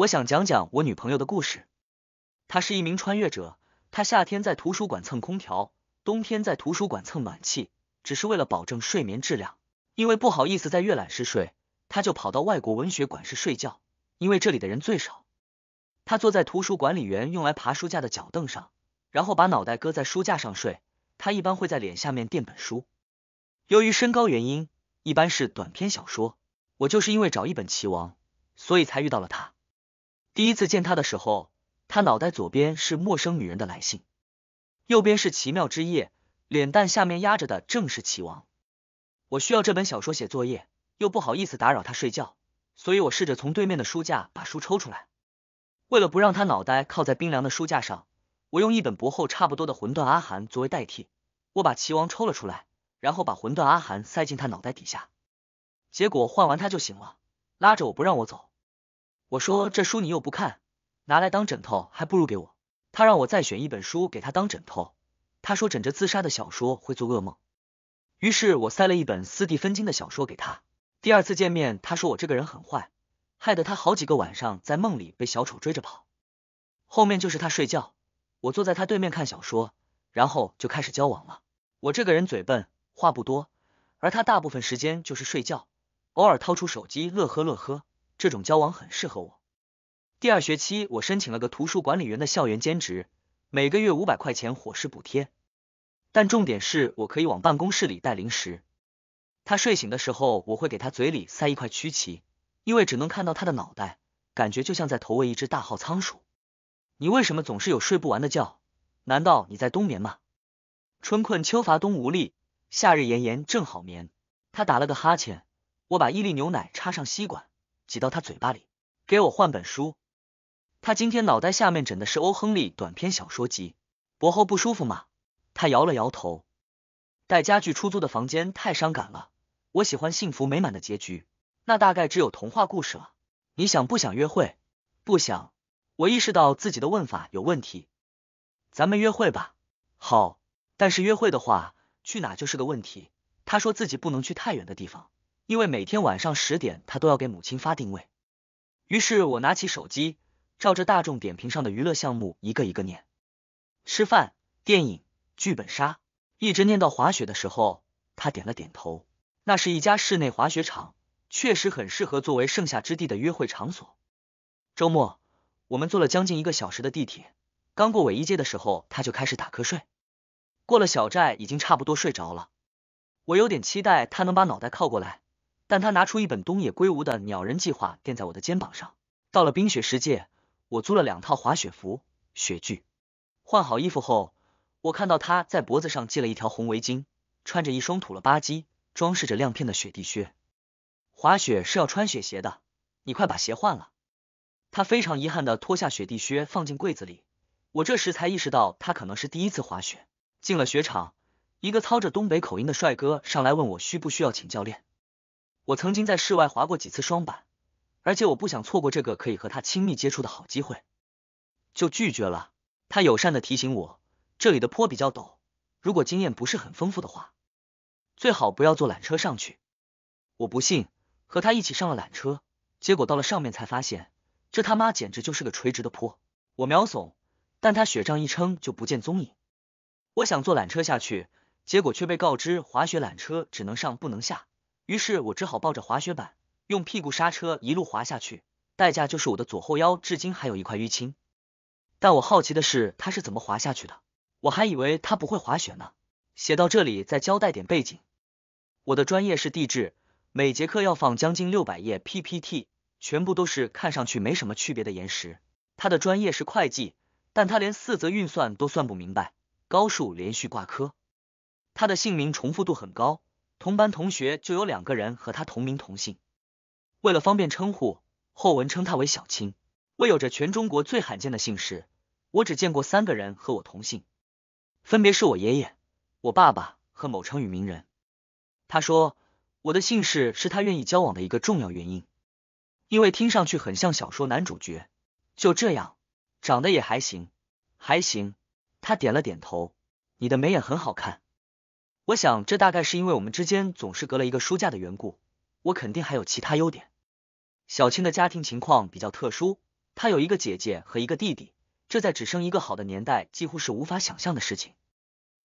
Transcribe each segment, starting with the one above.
我想讲讲我女朋友的故事。她是一名穿越者。她夏天在图书馆蹭空调，冬天在图书馆蹭暖气，只是为了保证睡眠质量。因为不好意思在阅览室睡，她就跑到外国文学馆室睡觉，因为这里的人最少。他坐在图书管理员用来爬书架的脚凳上，然后把脑袋搁在书架上睡。他一般会在脸下面垫本书。由于身高原因，一般是短篇小说。我就是因为找一本《棋王》，所以才遇到了他。第一次见他的时候，他脑袋左边是陌生女人的来信，右边是奇妙之夜，脸蛋下面压着的正是齐王。我需要这本小说写作业，又不好意思打扰他睡觉，所以我试着从对面的书架把书抽出来。为了不让他脑袋靠在冰凉的书架上，我用一本薄厚差不多的《魂断阿寒》作为代替。我把齐王抽了出来，然后把《魂断阿寒》塞进他脑袋底下。结果换完他就醒了，拉着我不让我走。我说这书你又不看，拿来当枕头还不如给我。他让我再选一本书给他当枕头，他说枕着自杀的小说会做噩梦。于是我塞了一本斯蒂芬金的小说给他。第二次见面，他说我这个人很坏，害得他好几个晚上在梦里被小丑追着跑。后面就是他睡觉，我坐在他对面看小说，然后就开始交往了。我这个人嘴笨，话不多，而他大部分时间就是睡觉，偶尔掏出手机乐呵乐呵。这种交往很适合我。第二学期，我申请了个图书管理员的校园兼职，每个月五百块钱伙食补贴。但重点是我可以往办公室里带零食。他睡醒的时候，我会给他嘴里塞一块曲奇，因为只能看到他的脑袋，感觉就像在投喂一只大号仓鼠。你为什么总是有睡不完的觉？难道你在冬眠吗？春困秋乏冬无力，夏日炎炎正好眠。他打了个哈欠，我把伊利牛奶插上吸管。挤到他嘴巴里，给我换本书。他今天脑袋下面枕的是欧·亨利短篇小说集。博后不舒服吗？他摇了摇头。带家具出租的房间太伤感了，我喜欢幸福美满的结局，那大概只有童话故事了。你想不想约会？不想。我意识到自己的问法有问题。咱们约会吧。好，但是约会的话，去哪就是个问题。他说自己不能去太远的地方。因为每天晚上十点，他都要给母亲发定位。于是我拿起手机，照着大众点评上的娱乐项目一个一个念：吃饭、电影、剧本杀，一直念到滑雪的时候，他点了点头。那是一家室内滑雪场，确实很适合作为盛夏之地的约会场所。周末，我们坐了将近一个小时的地铁，刚过尾一街的时候，他就开始打瞌睡。过了小寨，已经差不多睡着了。我有点期待他能把脑袋靠过来。但他拿出一本东野圭吾的《鸟人计划》，垫在我的肩膀上。到了冰雪世界，我租了两套滑雪服、雪具。换好衣服后，我看到他在脖子上系了一条红围巾，穿着一双土了吧唧、装饰着亮片的雪地靴。滑雪是要穿雪鞋的，你快把鞋换了。他非常遗憾的脱下雪地靴，放进柜子里。我这时才意识到，他可能是第一次滑雪。进了雪场，一个操着东北口音的帅哥上来问我需不需要请教练。我曾经在室外滑过几次双板，而且我不想错过这个可以和他亲密接触的好机会，就拒绝了。他友善的提醒我，这里的坡比较陡，如果经验不是很丰富的话，最好不要坐缆车上去。我不信，和他一起上了缆车，结果到了上面才发现，这他妈简直就是个垂直的坡，我秒怂。但他雪杖一撑就不见踪影。我想坐缆车下去，结果却被告知滑雪缆车只能上不能下。于是我只好抱着滑雪板，用屁股刹车一路滑下去，代价就是我的左后腰至今还有一块淤青。但我好奇的是，他是怎么滑下去的？我还以为他不会滑雪呢。写到这里，再交代点背景。我的专业是地质，每节课要放将近六百页 PPT，全部都是看上去没什么区别的岩石。他的专业是会计，但他连四则运算都算不明白，高数连续挂科。他的姓名重复度很高。同班同学就有两个人和他同名同姓，为了方便称呼，后文称他为小青。为有着全中国最罕见的姓氏，我只见过三个人和我同姓，分别是我爷爷、我爸爸和某成语名人。他说我的姓氏是他愿意交往的一个重要原因，因为听上去很像小说男主角。就这样，长得也还行，还行。他点了点头，你的眉眼很好看。我想，这大概是因为我们之间总是隔了一个书架的缘故。我肯定还有其他优点。小青的家庭情况比较特殊，她有一个姐姐和一个弟弟，这在只生一个好的年代几乎是无法想象的事情。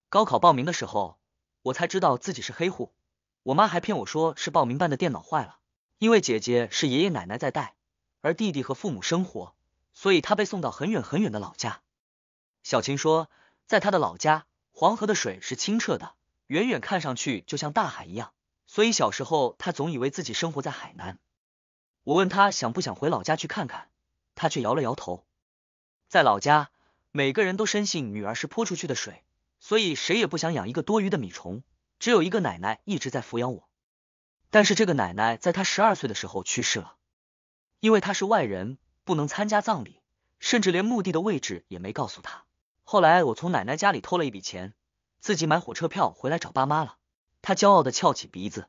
高考报名的时候，我才知道自己是黑户，我妈还骗我说是报名办的电脑坏了。因为姐姐是爷爷奶奶在带，而弟弟和父母生活，所以他被送到很远很远的老家。小青说，在她的老家，黄河的水是清澈的。远远看上去就像大海一样，所以小时候他总以为自己生活在海南。我问他想不想回老家去看看，他却摇了摇头。在老家，每个人都深信女儿是泼出去的水，所以谁也不想养一个多余的米虫。只有一个奶奶一直在抚养我，但是这个奶奶在她十二岁的时候去世了。因为他是外人，不能参加葬礼，甚至连墓地的位置也没告诉他。后来我从奶奶家里偷了一笔钱。自己买火车票回来找爸妈了，他骄傲的翘起鼻子。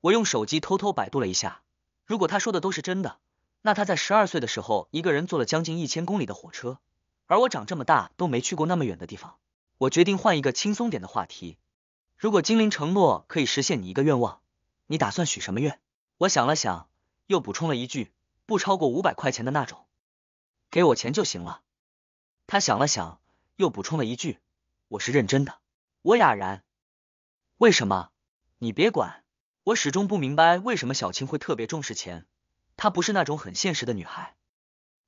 我用手机偷偷百度了一下，如果他说的都是真的，那他在十二岁的时候一个人坐了将近一千公里的火车，而我长这么大都没去过那么远的地方。我决定换一个轻松点的话题。如果精灵承诺可以实现你一个愿望，你打算许什么愿？我想了想，又补充了一句：不超过五百块钱的那种，给我钱就行了。他想了想，又补充了一句：我是认真的。我哑然，为什么？你别管，我始终不明白为什么小青会特别重视钱。她不是那种很现实的女孩，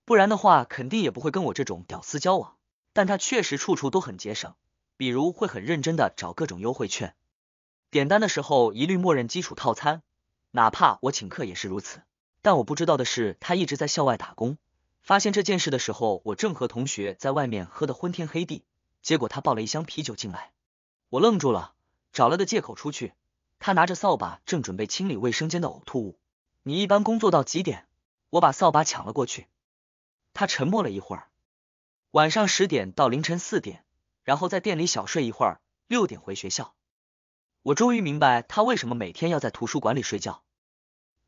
不然的话肯定也不会跟我这种屌丝交往。但她确实处处都很节省，比如会很认真的找各种优惠券，点单的时候一律默认基础套餐，哪怕我请客也是如此。但我不知道的是，她一直在校外打工。发现这件事的时候，我正和同学在外面喝的昏天黑地，结果她抱了一箱啤酒进来。我愣住了，找了个借口出去。他拿着扫把，正准备清理卫生间的呕吐物。你一般工作到几点？我把扫把抢了过去。他沉默了一会儿。晚上十点到凌晨四点，然后在店里小睡一会儿，六点回学校。我终于明白他为什么每天要在图书馆里睡觉。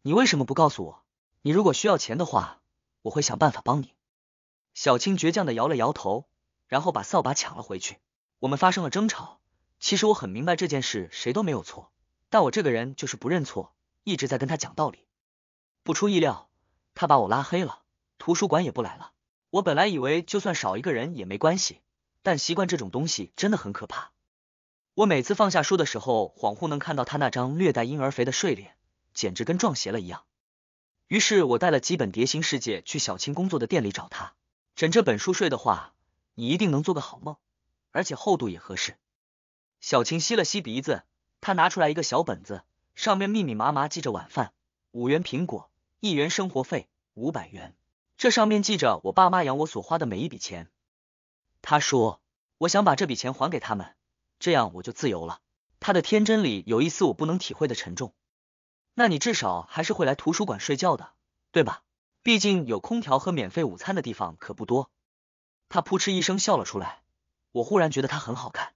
你为什么不告诉我？你如果需要钱的话，我会想办法帮你。小青倔强的摇了摇头，然后把扫把抢了回去。我们发生了争吵。其实我很明白这件事，谁都没有错，但我这个人就是不认错，一直在跟他讲道理。不出意料，他把我拉黑了，图书馆也不来了。我本来以为就算少一个人也没关系，但习惯这种东西真的很可怕。我每次放下书的时候，恍惚能看到他那张略带婴儿肥的睡脸，简直跟撞邪了一样。于是我带了几本《蝶心世界》去小青工作的店里找他。枕这本书睡的话，你一定能做个好梦，而且厚度也合适。小琴吸了吸鼻子，她拿出来一个小本子，上面密密麻麻记着晚饭五元苹果一元生活费五百元，这上面记着我爸妈养我所花的每一笔钱。他说：“我想把这笔钱还给他们，这样我就自由了。”他的天真里有一丝我不能体会的沉重。那你至少还是会来图书馆睡觉的，对吧？毕竟有空调和免费午餐的地方可不多。他扑哧一声笑了出来，我忽然觉得他很好看。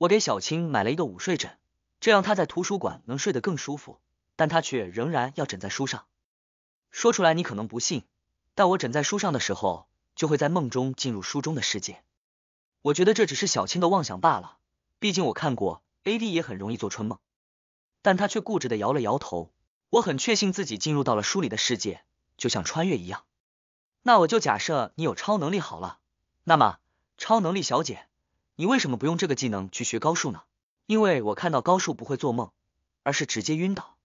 我给小青买了一个午睡枕，这样她在图书馆能睡得更舒服。但她却仍然要枕在书上。说出来你可能不信，但我枕在书上的时候，就会在梦中进入书中的世界。我觉得这只是小青的妄想罢了，毕竟我看过，A D 也很容易做春梦。但他却固执的摇了摇头。我很确信自己进入到了书里的世界，就像穿越一样。那我就假设你有超能力好了。那么，超能力小姐。你为什么不用这个技能去学高数呢？因为我看到高数不会做梦，而是直接晕倒。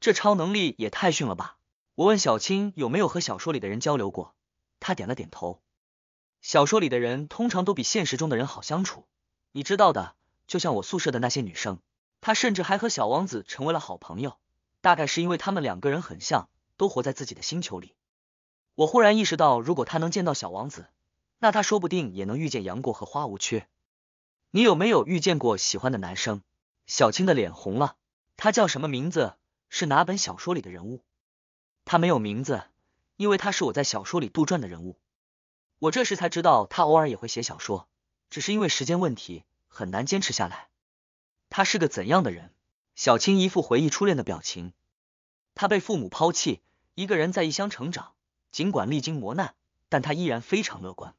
这超能力也太逊了吧！我问小青有没有和小说里的人交流过，她点了点头。小说里的人通常都比现实中的人好相处，你知道的，就像我宿舍的那些女生。她甚至还和小王子成为了好朋友，大概是因为他们两个人很像，都活在自己的星球里。我忽然意识到，如果他能见到小王子，那他说不定也能遇见杨过和花无缺。你有没有遇见过喜欢的男生？小青的脸红了。他叫什么名字？是哪本小说里的人物？他没有名字，因为他是我在小说里杜撰的人物。我这时才知道，他偶尔也会写小说，只是因为时间问题，很难坚持下来。他是个怎样的人？小青一副回忆初恋的表情。他被父母抛弃，一个人在异乡成长。尽管历经磨难，但他依然非常乐观，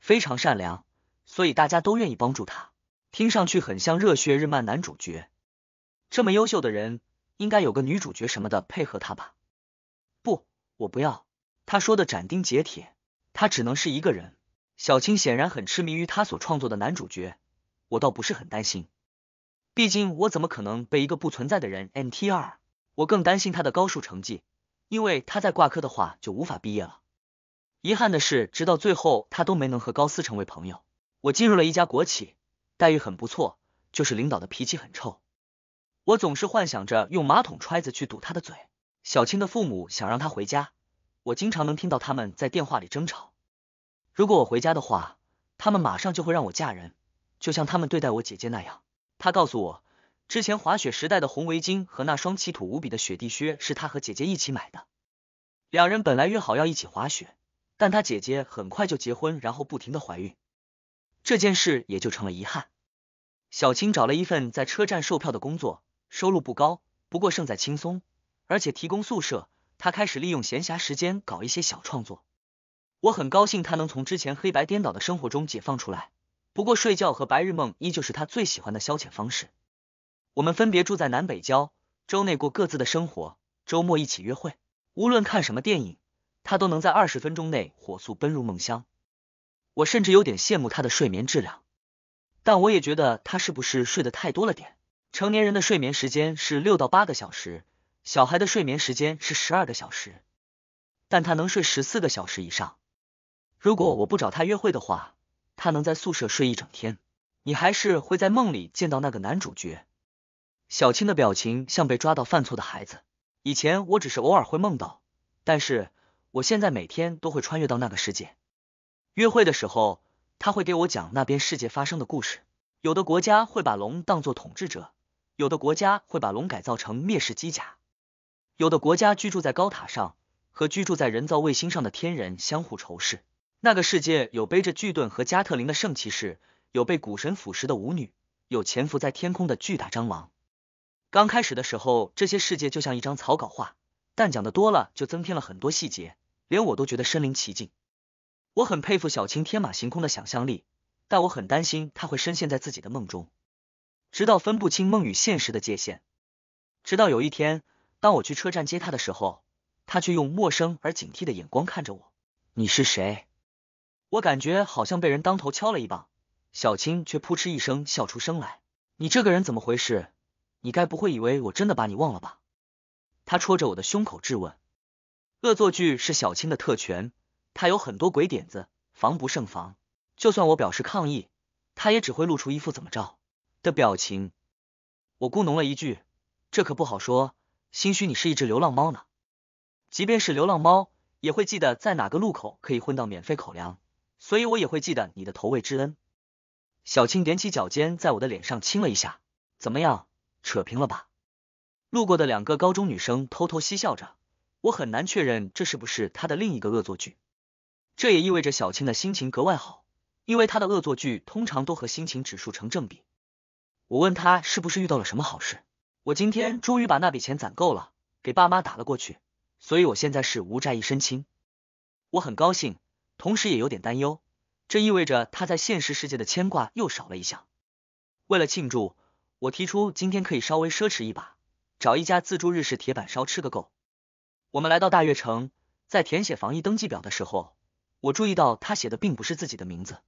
非常善良。所以大家都愿意帮助他，听上去很像热血日漫男主角。这么优秀的人，应该有个女主角什么的配合他吧？不，我不要。他说的斩钉截铁，他只能是一个人。小青显然很痴迷于他所创作的男主角，我倒不是很担心，毕竟我怎么可能被一个不存在的人 N T R？我更担心他的高数成绩，因为他在挂科的话就无法毕业了。遗憾的是，直到最后他都没能和高斯成为朋友。我进入了一家国企，待遇很不错，就是领导的脾气很臭。我总是幻想着用马桶揣子去堵他的嘴。小青的父母想让他回家，我经常能听到他们在电话里争吵。如果我回家的话，他们马上就会让我嫁人，就像他们对待我姐姐那样。他告诉我，之前滑雪时代的红围巾和那双奇土无比的雪地靴是他和姐姐一起买的。两人本来约好要一起滑雪，但他姐姐很快就结婚，然后不停的怀孕。这件事也就成了遗憾。小青找了一份在车站售票的工作，收入不高，不过胜在轻松，而且提供宿舍。她开始利用闲暇时间搞一些小创作。我很高兴她能从之前黑白颠倒的生活中解放出来，不过睡觉和白日梦依旧是他最喜欢的消遣方式。我们分别住在南北郊，周内过各自的生活，周末一起约会。无论看什么电影，他都能在二十分钟内火速奔入梦乡。我甚至有点羡慕他的睡眠质量，但我也觉得他是不是睡得太多了点？成年人的睡眠时间是六到八个小时，小孩的睡眠时间是十二个小时，但他能睡十四个小时以上。如果我不找他约会的话，他能在宿舍睡一整天。你还是会在梦里见到那个男主角。小青的表情像被抓到犯错的孩子。以前我只是偶尔会梦到，但是我现在每天都会穿越到那个世界。约会的时候，他会给我讲那边世界发生的故事。有的国家会把龙当作统治者，有的国家会把龙改造成灭世机甲，有的国家居住在高塔上，和居住在人造卫星上的天人相互仇视。那个世界有背着巨盾和加特林的圣骑士，有被古神腐蚀的舞女，有潜伏在天空的巨大蟑螂。刚开始的时候，这些世界就像一张草稿画，但讲的多了，就增添了很多细节，连我都觉得身临其境。我很佩服小青天马行空的想象力，但我很担心他会深陷在自己的梦中，直到分不清梦与现实的界限。直到有一天，当我去车站接他的时候，他却用陌生而警惕的眼光看着我：“你是谁？”我感觉好像被人当头敲了一棒，小青却扑哧一声笑出声来：“你这个人怎么回事？你该不会以为我真的把你忘了吧？”他戳着我的胸口质问：“恶作剧是小青的特权。”他有很多鬼点子，防不胜防。就算我表示抗议，他也只会露出一副怎么着的表情。我咕哝了一句：“这可不好说，兴许你是一只流浪猫呢。即便是流浪猫，也会记得在哪个路口可以混到免费口粮，所以我也会记得你的投喂之恩。”小青踮起脚尖，在我的脸上亲了一下。“怎么样，扯平了吧？”路过的两个高中女生偷偷嬉笑着，我很难确认这是不是她的另一个恶作剧。这也意味着小青的心情格外好，因为她的恶作剧通常都和心情指数成正比。我问她是不是遇到了什么好事，我今天终于把那笔钱攒够了，给爸妈打了过去，所以我现在是无债一身轻。我很高兴，同时也有点担忧。这意味着他在现实世界的牵挂又少了一项。为了庆祝，我提出今天可以稍微奢侈一把，找一家自助日式铁板烧吃个够。我们来到大悦城，在填写防疫登记表的时候。我注意到他写的并不是自己的名字，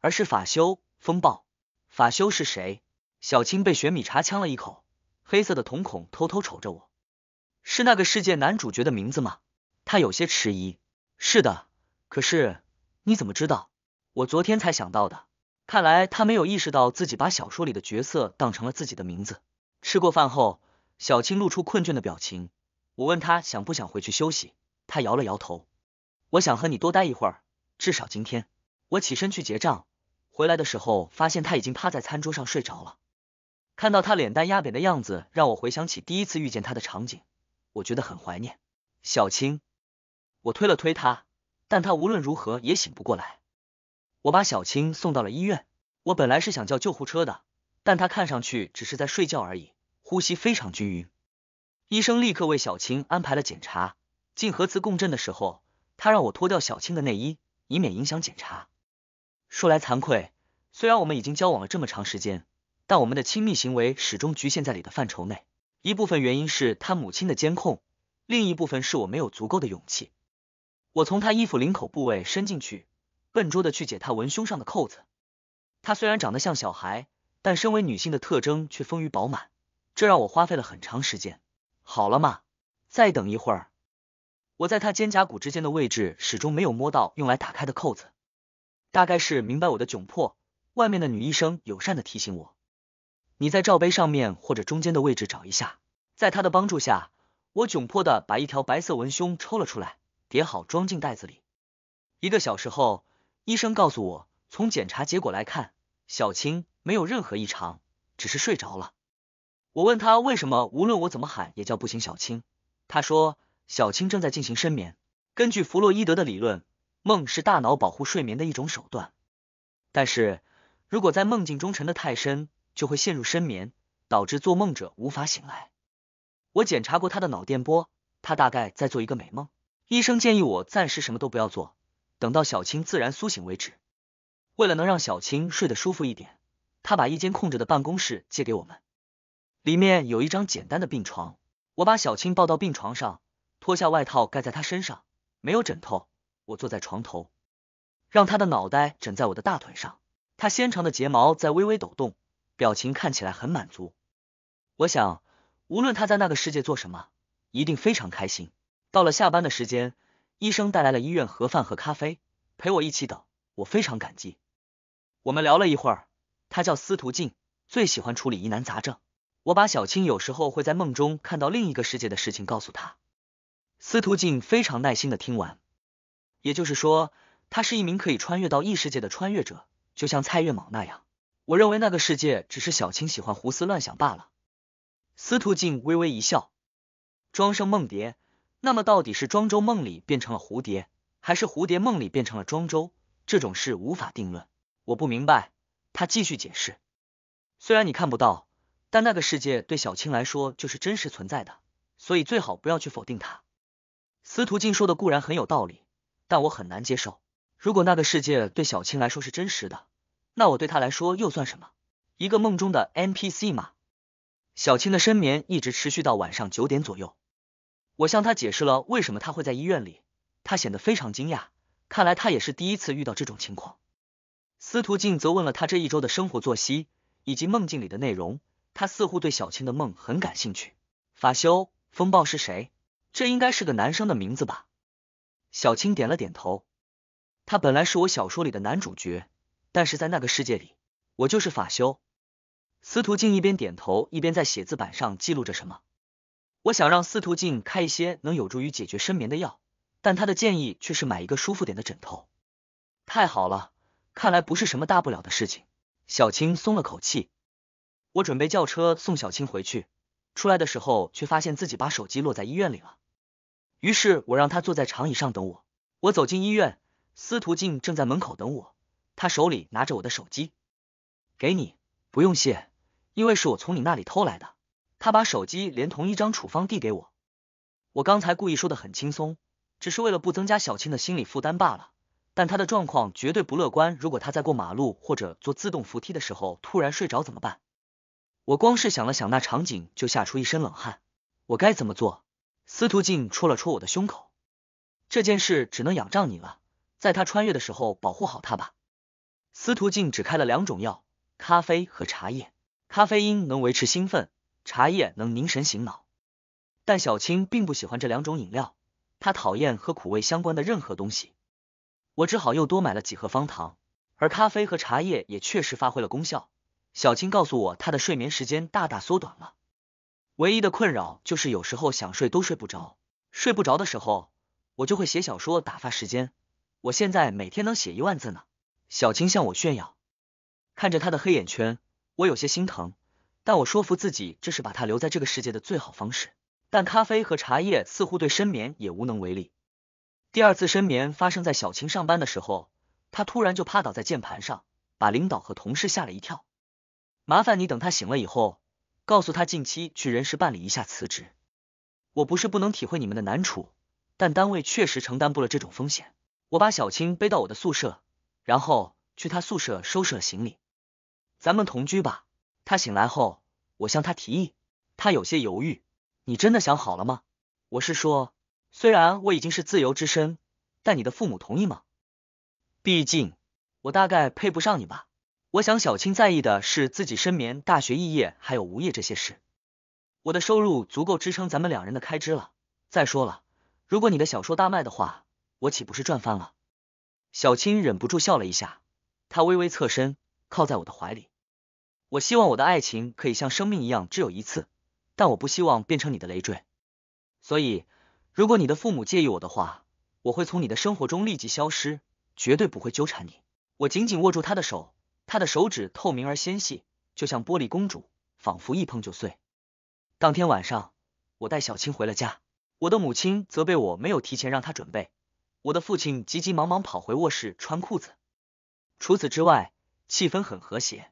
而是法修风暴。法修是谁？小青被玄米茶呛了一口，黑色的瞳孔偷偷瞅着我。是那个世界男主角的名字吗？他有些迟疑。是的。可是你怎么知道？我昨天才想到的。看来他没有意识到自己把小说里的角色当成了自己的名字。吃过饭后，小青露出困倦的表情。我问他想不想回去休息，他摇了摇头。我想和你多待一会儿，至少今天。我起身去结账，回来的时候发现他已经趴在餐桌上睡着了。看到他脸蛋压扁的样子，让我回想起第一次遇见他的场景，我觉得很怀念。小青，我推了推他，但他无论如何也醒不过来。我把小青送到了医院。我本来是想叫救护车的，但他看上去只是在睡觉而已，呼吸非常均匀。医生立刻为小青安排了检查，进核磁共振的时候。他让我脱掉小青的内衣，以免影响检查。说来惭愧，虽然我们已经交往了这么长时间，但我们的亲密行为始终局限在你的范畴内。一部分原因是他母亲的监控，另一部分是我没有足够的勇气。我从他衣服领口部位伸进去，笨拙的去解他文胸上的扣子。他虽然长得像小孩，但身为女性的特征却丰腴饱满，这让我花费了很长时间。好了嘛，再等一会儿。我在他肩胛骨之间的位置始终没有摸到用来打开的扣子，大概是明白我的窘迫，外面的女医生友善的提醒我：“你在罩杯上面或者中间的位置找一下。”在他的帮助下，我窘迫的把一条白色文胸抽了出来，叠好装进袋子里。一个小时后，医生告诉我，从检查结果来看，小青没有任何异常，只是睡着了。我问他为什么，无论我怎么喊也叫不醒小青，他说。小青正在进行深眠。根据弗洛伊德的理论，梦是大脑保护睡眠的一种手段。但是，如果在梦境中沉得太深，就会陷入深眠，导致做梦者无法醒来。我检查过他的脑电波，他大概在做一个美梦。医生建议我暂时什么都不要做，等到小青自然苏醒为止。为了能让小青睡得舒服一点，他把一间空着的办公室借给我们，里面有一张简单的病床。我把小青抱到病床上。脱下外套盖在他身上，没有枕头，我坐在床头，让他的脑袋枕在我的大腿上。他纤长的睫毛在微微抖动，表情看起来很满足。我想，无论他在那个世界做什么，一定非常开心。到了下班的时间，医生带来了医院盒饭和咖啡，陪我一起等，我非常感激。我们聊了一会儿，他叫司徒静，最喜欢处理疑难杂症。我把小青有时候会在梦中看到另一个世界的事情告诉他。司徒静非常耐心的听完，也就是说，他是一名可以穿越到异世界的穿越者，就像蔡月蟒那样。我认为那个世界只是小青喜欢胡思乱想罢了。司徒静微微一笑，庄生梦蝶，那么到底是庄周梦里变成了蝴蝶，还是蝴蝶梦里变成了庄周？这种事无法定论。我不明白。他继续解释，虽然你看不到，但那个世界对小青来说就是真实存在的，所以最好不要去否定它。司徒静说的固然很有道理，但我很难接受。如果那个世界对小青来说是真实的，那我对他来说又算什么？一个梦中的 NPC 吗？小青的深眠一直持续到晚上九点左右，我向他解释了为什么他会在医院里，他显得非常惊讶，看来他也是第一次遇到这种情况。司徒静则问了他这一周的生活作息以及梦境里的内容，他似乎对小青的梦很感兴趣。法修，风暴是谁？这应该是个男生的名字吧？小青点了点头。他本来是我小说里的男主角，但是在那个世界里，我就是法修。司徒静一边点头，一边在写字板上记录着什么。我想让司徒静开一些能有助于解决失眠的药，但他的建议却是买一个舒服点的枕头。太好了，看来不是什么大不了的事情。小青松了口气。我准备叫车送小青回去，出来的时候却发现自己把手机落在医院里了。于是我让他坐在长椅上等我。我走进医院，司徒静正在门口等我，他手里拿着我的手机，给你，不用谢，因为是我从你那里偷来的。他把手机连同一张处方递给我。我刚才故意说的很轻松，只是为了不增加小青的心理负担罢了。但他的状况绝对不乐观，如果他在过马路或者坐自动扶梯的时候突然睡着怎么办？我光是想了想那场景就吓出一身冷汗，我该怎么做？司徒静戳了戳我的胸口，这件事只能仰仗你了。在他穿越的时候，保护好他吧。司徒静只开了两种药，咖啡和茶叶。咖啡因能维持兴奋，茶叶能凝神醒脑。但小青并不喜欢这两种饮料，她讨厌和苦味相关的任何东西。我只好又多买了几盒方糖，而咖啡和茶叶也确实发挥了功效。小青告诉我，她的睡眠时间大大缩短了。唯一的困扰就是有时候想睡都睡不着，睡不着的时候，我就会写小说打发时间。我现在每天能写一万字呢。小青向我炫耀，看着他的黑眼圈，我有些心疼，但我说服自己这是把他留在这个世界的最好方式。但咖啡和茶叶似乎对深眠也无能为力。第二次深眠发生在小青上班的时候，他突然就趴倒在键盘上，把领导和同事吓了一跳。麻烦你等他醒了以后。告诉他近期去人事办理一下辞职。我不是不能体会你们的难处，但单位确实承担不了这种风险。我把小青背到我的宿舍，然后去他宿舍收拾了行李。咱们同居吧。他醒来后，我向他提议，他有些犹豫。你真的想好了吗？我是说，虽然我已经是自由之身，但你的父母同意吗？毕竟，我大概配不上你吧。我想，小青在意的是自己深眠、大学肄业还有无业这些事。我的收入足够支撑咱们两人的开支了。再说了，如果你的小说大卖的话，我岂不是赚翻了？小青忍不住笑了一下，她微微侧身靠在我的怀里。我希望我的爱情可以像生命一样只有一次，但我不希望变成你的累赘。所以，如果你的父母介意我的话，我会从你的生活中立即消失，绝对不会纠缠你。我紧紧握住她的手。她的手指透明而纤细，就像玻璃公主，仿佛一碰就碎。当天晚上，我带小青回了家，我的母亲责备我没有提前让她准备，我的父亲急急忙忙跑回卧室穿裤子。除此之外，气氛很和谐。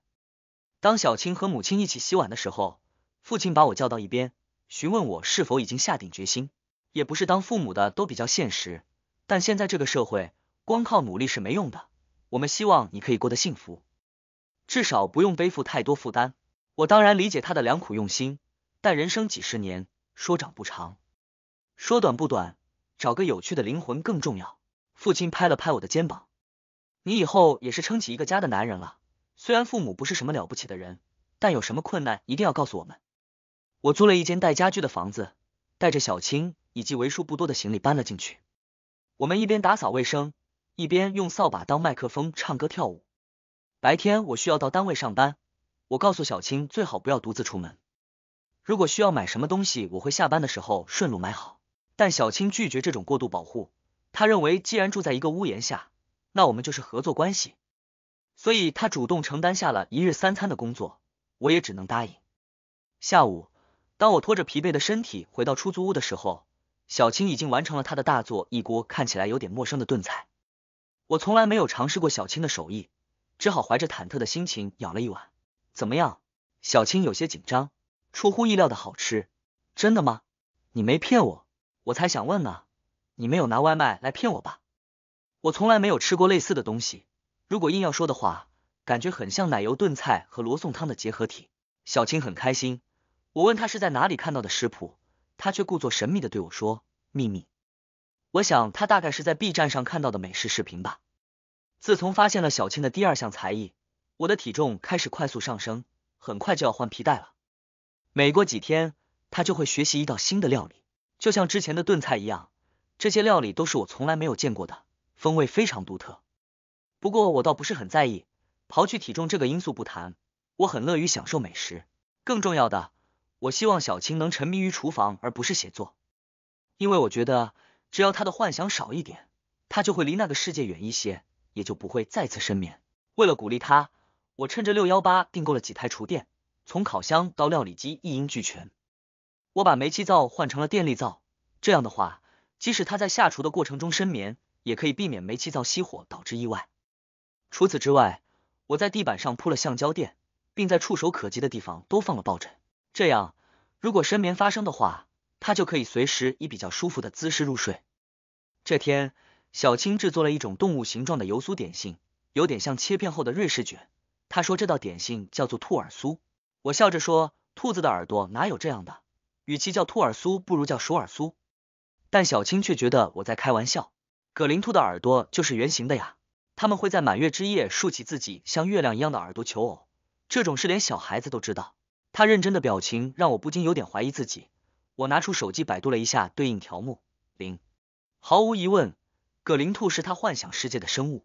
当小青和母亲一起洗碗的时候，父亲把我叫到一边，询问我是否已经下定决心。也不是当父母的都比较现实，但现在这个社会，光靠努力是没用的。我们希望你可以过得幸福。至少不用背负太多负担。我当然理解他的良苦用心，但人生几十年，说长不长，说短不短，找个有趣的灵魂更重要。父亲拍了拍我的肩膀：“你以后也是撑起一个家的男人了。虽然父母不是什么了不起的人，但有什么困难一定要告诉我们。”我租了一间带家具的房子，带着小青以及为数不多的行李搬了进去。我们一边打扫卫生，一边用扫把当麦克风唱歌跳舞。白天我需要到单位上班，我告诉小青最好不要独自出门。如果需要买什么东西，我会下班的时候顺路买好。但小青拒绝这种过度保护，他认为既然住在一个屋檐下，那我们就是合作关系，所以他主动承担下了一日三餐的工作，我也只能答应。下午，当我拖着疲惫的身体回到出租屋的时候，小青已经完成了他的大作——一锅看起来有点陌生的炖菜。我从来没有尝试过小青的手艺。只好怀着忐忑的心情舀了一碗，怎么样？小青有些紧张，出乎意料的好吃，真的吗？你没骗我？我才想问呢，你没有拿外卖来骗我吧？我从来没有吃过类似的东西，如果硬要说的话，感觉很像奶油炖菜和罗宋汤的结合体。小青很开心，我问他是在哪里看到的食谱，他却故作神秘的对我说秘密。我想他大概是在 B 站上看到的美食视频吧。自从发现了小青的第二项才艺，我的体重开始快速上升，很快就要换皮带了。每过几天，他就会学习一道新的料理，就像之前的炖菜一样。这些料理都是我从来没有见过的，风味非常独特。不过我倒不是很在意，刨去体重这个因素不谈，我很乐于享受美食。更重要的，我希望小青能沉迷于厨房而不是写作，因为我觉得只要他的幻想少一点，他就会离那个世界远一些。也就不会再次深眠。为了鼓励他，我趁着六幺八订购了几台厨电，从烤箱到料理机一应俱全。我把煤气灶换成了电力灶，这样的话，即使他在下厨的过程中深眠，也可以避免煤气灶熄火导致意外。除此之外，我在地板上铺了橡胶垫，并在触手可及的地方都放了抱枕，这样如果深眠发生的话，他就可以随时以比较舒服的姿势入睡。这天。小青制作了一种动物形状的油酥点心，有点像切片后的瑞士卷。她说这道点心叫做兔耳酥。我笑着说：“兔子的耳朵哪有这样的？与其叫兔耳酥，不如叫鼠耳酥。”但小青却觉得我在开玩笑。葛林兔的耳朵就是圆形的呀，它们会在满月之夜竖起自己像月亮一样的耳朵求偶，这种事连小孩子都知道。她认真的表情让我不禁有点怀疑自己。我拿出手机百度了一下对应条目，零，毫无疑问。葛林兔是他幻想世界的生物。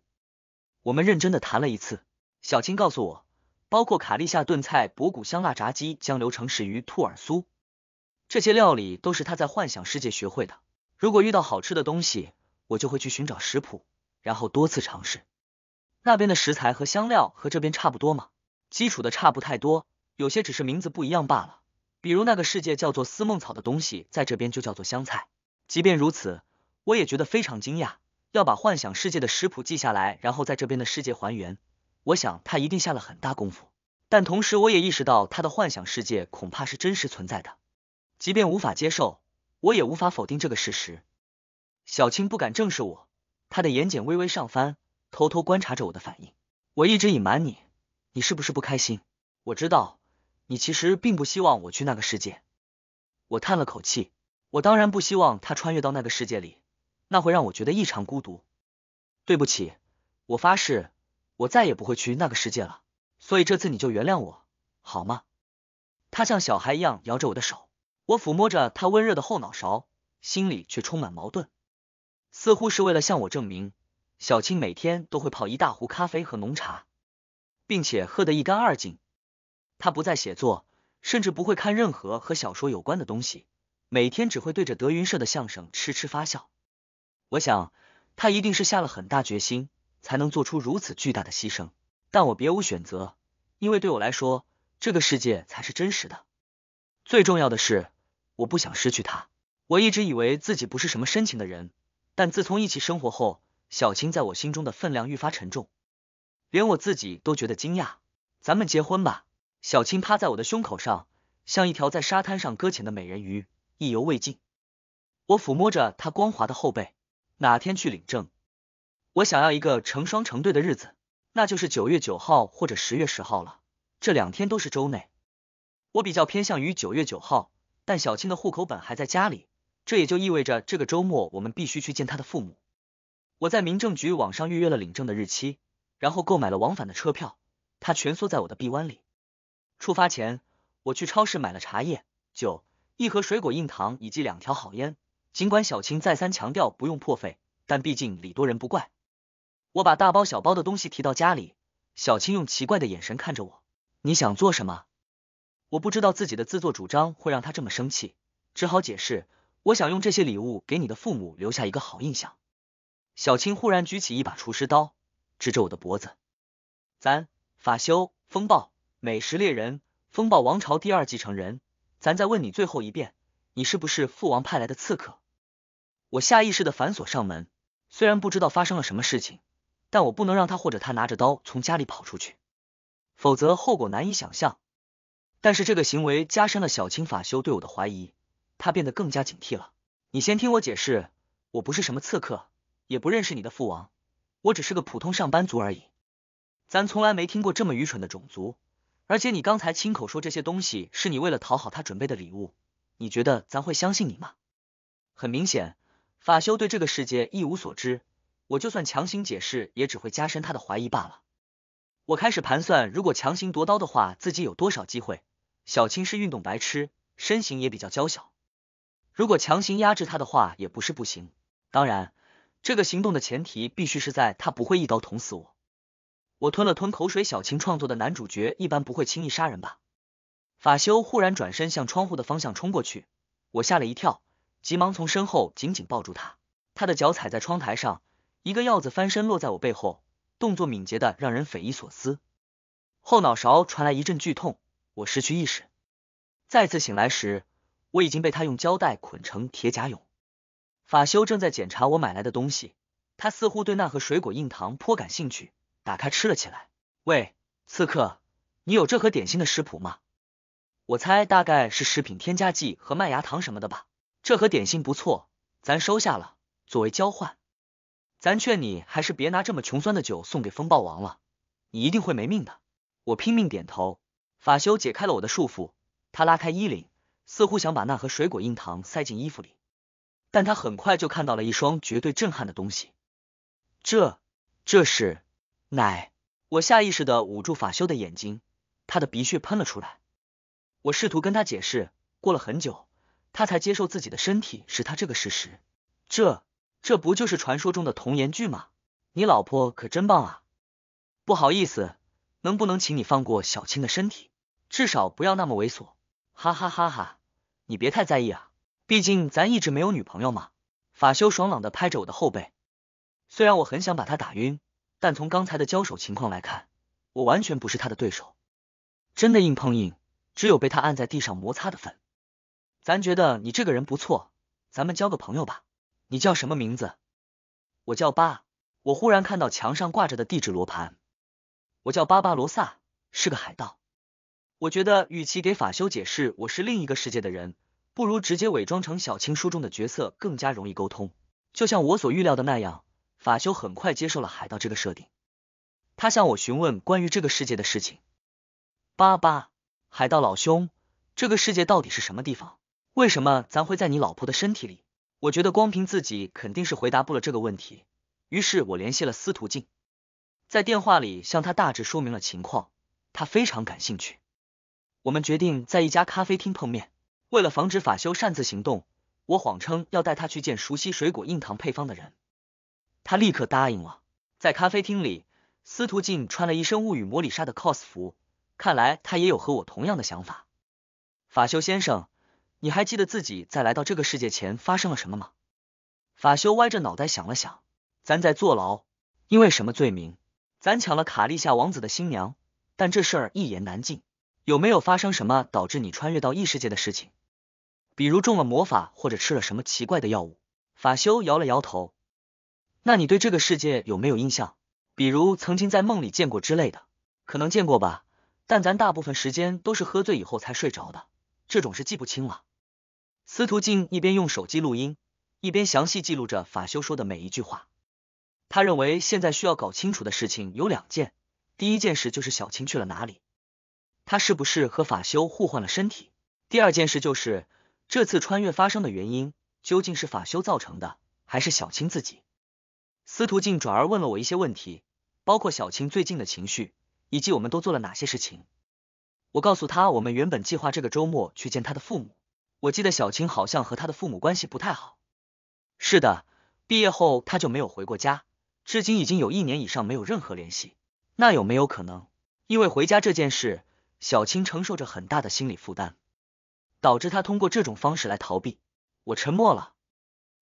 我们认真的谈了一次。小青告诉我，包括卡利夏炖菜、博古香辣炸鸡、江流城市鱼、兔耳酥这些料理都是他在幻想世界学会的。如果遇到好吃的东西，我就会去寻找食谱，然后多次尝试。那边的食材和香料和这边差不多吗？基础的差不太多，有些只是名字不一样罢了。比如那个世界叫做思梦草的东西，在这边就叫做香菜。即便如此，我也觉得非常惊讶。要把幻想世界的食谱记下来，然后在这边的世界还原。我想他一定下了很大功夫，但同时我也意识到他的幻想世界恐怕是真实存在的。即便无法接受，我也无法否定这个事实。小青不敢正视我，她的眼睑微微上翻，偷偷观察着我的反应。我一直隐瞒你，你是不是不开心？我知道你其实并不希望我去那个世界。我叹了口气，我当然不希望他穿越到那个世界里。那会让我觉得异常孤独。对不起，我发誓，我再也不会去那个世界了。所以这次你就原谅我，好吗？他像小孩一样摇着我的手，我抚摸着他温热的后脑勺，心里却充满矛盾。似乎是为了向我证明，小青每天都会泡一大壶咖啡和浓茶，并且喝得一干二净。他不再写作，甚至不会看任何和小说有关的东西，每天只会对着德云社的相声痴痴发笑。我想，他一定是下了很大决心，才能做出如此巨大的牺牲。但我别无选择，因为对我来说，这个世界才是真实的。最重要的是，我不想失去他。我一直以为自己不是什么深情的人，但自从一起生活后，小青在我心中的分量愈发沉重，连我自己都觉得惊讶。咱们结婚吧，小青趴在我的胸口上，像一条在沙滩上搁浅的美人鱼，意犹未尽。我抚摸着她光滑的后背。哪天去领证？我想要一个成双成对的日子，那就是九月九号或者十月十号了。这两天都是周内，我比较偏向于九月九号。但小青的户口本还在家里，这也就意味着这个周末我们必须去见她的父母。我在民政局网上预约了领证的日期，然后购买了往返的车票。她蜷缩在我的臂弯里。出发前，我去超市买了茶叶、酒、一盒水果硬糖以及两条好烟。尽管小青再三强调不用破费，但毕竟礼多人不怪。我把大包小包的东西提到家里，小青用奇怪的眼神看着我：“你想做什么？”我不知道自己的自作主张会让他这么生气，只好解释：“我想用这些礼物给你的父母留下一个好印象。”小青忽然举起一把厨师刀，指着我的脖子：“咱法修风暴美食猎人风暴王朝第二继承人，咱再问你最后一遍，你是不是父王派来的刺客？”我下意识的反锁上门，虽然不知道发生了什么事情，但我不能让他或者他拿着刀从家里跑出去，否则后果难以想象。但是这个行为加深了小青法修对我的怀疑，他变得更加警惕了。你先听我解释，我不是什么刺客，也不认识你的父王，我只是个普通上班族而已。咱从来没听过这么愚蠢的种族，而且你刚才亲口说这些东西是你为了讨好他准备的礼物，你觉得咱会相信你吗？很明显。法修对这个世界一无所知，我就算强行解释，也只会加深他的怀疑罢了。我开始盘算，如果强行夺刀的话，自己有多少机会？小青是运动白痴，身形也比较娇小，如果强行压制他的话，也不是不行。当然，这个行动的前提必须是在他不会一刀捅死我。我吞了吞口水，小青创作的男主角一般不会轻易杀人吧？法修忽然转身向窗户的方向冲过去，我吓了一跳。急忙从身后紧紧抱住他，他的脚踩在窗台上，一个鹞子翻身落在我背后，动作敏捷的让人匪夷所思。后脑勺传来一阵剧痛，我失去意识。再次醒来时，我已经被他用胶带捆成铁甲蛹。法修正在检查我买来的东西，他似乎对那盒水果硬糖颇感兴趣，打开吃了起来。喂，刺客，你有这盒点心的食谱吗？我猜大概是食品添加剂和麦芽糖什么的吧。这盒点心不错，咱收下了，作为交换。咱劝你还是别拿这么穷酸的酒送给风暴王了，你一定会没命的。我拼命点头。法修解开了我的束缚，他拉开衣领，似乎想把那盒水果硬糖塞进衣服里，但他很快就看到了一双绝对震撼的东西。这，这是奶。我下意识的捂住法修的眼睛，他的鼻血喷了出来。我试图跟他解释，过了很久。他才接受自己的身体是他这个事实，这这不就是传说中的童颜剧吗？你老婆可真棒啊！不好意思，能不能请你放过小青的身体，至少不要那么猥琐？哈哈哈哈！你别太在意啊，毕竟咱一直没有女朋友嘛。法修爽朗的拍着我的后背，虽然我很想把他打晕，但从刚才的交手情况来看，我完全不是他的对手，真的硬碰硬，只有被他按在地上摩擦的份。咱觉得你这个人不错，咱们交个朋友吧。你叫什么名字？我叫巴。我忽然看到墙上挂着的地质罗盘。我叫巴巴罗萨，是个海盗。我觉得，与其给法修解释我是另一个世界的人，不如直接伪装成小青书中的角色更加容易沟通。就像我所预料的那样，法修很快接受了海盗这个设定。他向我询问关于这个世界的事情。巴巴，海盗老兄，这个世界到底是什么地方？为什么咱会在你老婆的身体里？我觉得光凭自己肯定是回答不了这个问题。于是我联系了司徒静，在电话里向他大致说明了情况，他非常感兴趣。我们决定在一家咖啡厅碰面。为了防止法修擅自行动，我谎称要带他去见熟悉水果硬糖配方的人，他立刻答应了。在咖啡厅里，司徒静穿了一身雾语魔里沙的 cos 服，看来他也有和我同样的想法。法修先生。你还记得自己在来到这个世界前发生了什么吗？法修歪着脑袋想了想，咱在坐牢，因为什么罪名？咱抢了卡利夏王子的新娘，但这事儿一言难尽。有没有发生什么导致你穿越到异世界的事情？比如中了魔法或者吃了什么奇怪的药物？法修摇了摇头。那你对这个世界有没有印象？比如曾经在梦里见过之类的？可能见过吧，但咱大部分时间都是喝醉以后才睡着的，这种是记不清了。司徒静一边用手机录音，一边详细记录着法修说的每一句话。他认为现在需要搞清楚的事情有两件，第一件事就是小青去了哪里，他是不是和法修互换了身体；第二件事就是这次穿越发生的原因究竟是法修造成的，还是小青自己。司徒静转而问了我一些问题，包括小青最近的情绪，以及我们都做了哪些事情。我告诉他，我们原本计划这个周末去见他的父母。我记得小青好像和她的父母关系不太好。是的，毕业后她就没有回过家，至今已经有一年以上没有任何联系。那有没有可能，因为回家这件事，小青承受着很大的心理负担，导致她通过这种方式来逃避？我沉默了。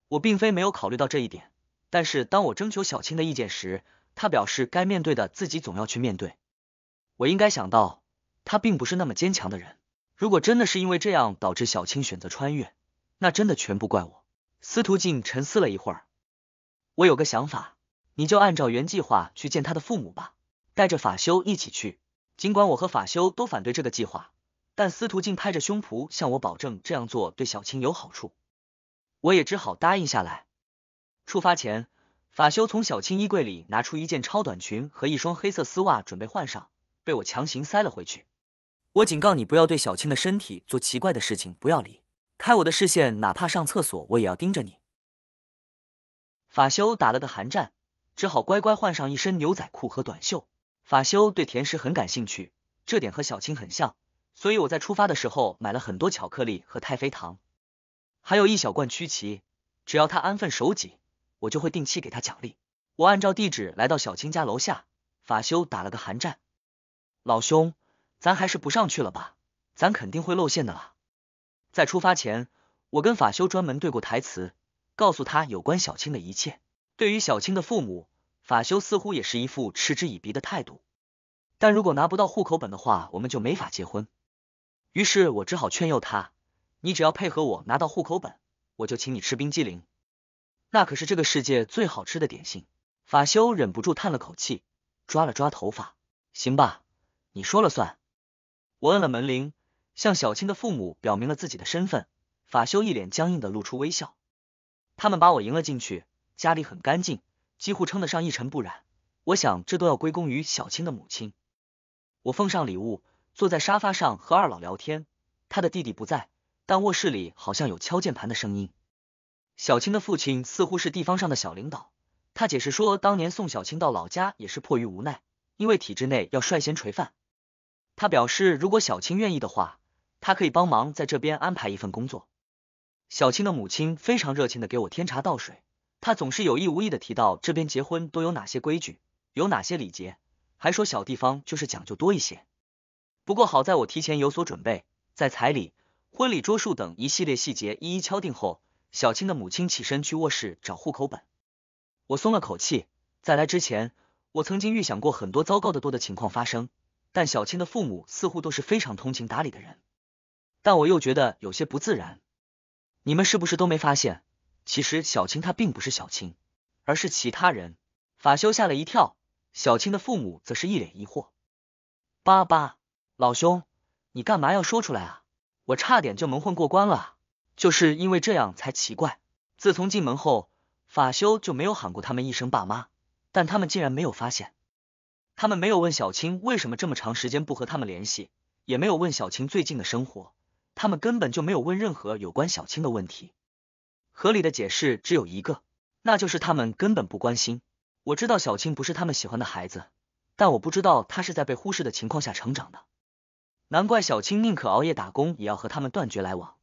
我并非没有考虑到这一点，但是当我征求小青的意见时，她表示该面对的自己总要去面对。我应该想到，他并不是那么坚强的人。如果真的是因为这样导致小青选择穿越，那真的全部怪我。司徒静沉思了一会儿，我有个想法，你就按照原计划去见他的父母吧，带着法修一起去。尽管我和法修都反对这个计划，但司徒静拍着胸脯向我保证这样做对小青有好处，我也只好答应下来。出发前，法修从小青衣柜里拿出一件超短裙和一双黑色丝袜准备换上，被我强行塞了回去。我警告你，不要对小青的身体做奇怪的事情，不要离开我的视线，哪怕上厕所我也要盯着你。法修打了个寒战，只好乖乖换上一身牛仔裤和短袖。法修对甜食很感兴趣，这点和小青很像，所以我在出发的时候买了很多巧克力和太妃糖，还有一小罐曲奇。只要他安分守己，我就会定期给他奖励。我按照地址来到小青家楼下，法修打了个寒战，老兄。咱还是不上去了吧，咱肯定会露馅的啦。在出发前，我跟法修专门对过台词，告诉他有关小青的一切。对于小青的父母，法修似乎也是一副嗤之以鼻的态度。但如果拿不到户口本的话，我们就没法结婚。于是我只好劝诱他：“你只要配合我拿到户口本，我就请你吃冰激凌，那可是这个世界最好吃的点心。”法修忍不住叹了口气，抓了抓头发：“行吧，你说了算。”我摁了门铃，向小青的父母表明了自己的身份。法修一脸僵硬的露出微笑，他们把我迎了进去。家里很干净，几乎称得上一尘不染，我想这都要归功于小青的母亲。我奉上礼物，坐在沙发上和二老聊天。他的弟弟不在，但卧室里好像有敲键盘的声音。小青的父亲似乎是地方上的小领导，他解释说，当年送小青到老家也是迫于无奈，因为体制内要率先垂范。他表示，如果小青愿意的话，他可以帮忙在这边安排一份工作。小青的母亲非常热情的给我添茶倒水，她总是有意无意的提到这边结婚都有哪些规矩，有哪些礼节，还说小地方就是讲究多一些。不过好在我提前有所准备，在彩礼、婚礼桌数等一系列细节一一敲定后，小青的母亲起身去卧室找户口本，我松了口气。在来之前，我曾经预想过很多糟糕的多的情况发生。但小青的父母似乎都是非常通情达理的人，但我又觉得有些不自然。你们是不是都没发现？其实小青她并不是小青，而是其他人。法修吓了一跳，小青的父母则是一脸疑惑。爸爸，老兄，你干嘛要说出来啊？我差点就蒙混过关了就是因为这样才奇怪。自从进门后，法修就没有喊过他们一声爸妈，但他们竟然没有发现。他们没有问小青为什么这么长时间不和他们联系，也没有问小青最近的生活，他们根本就没有问任何有关小青的问题。合理的解释只有一个，那就是他们根本不关心。我知道小青不是他们喜欢的孩子，但我不知道他是在被忽视的情况下成长的。难怪小青宁可熬夜打工也要和他们断绝来往。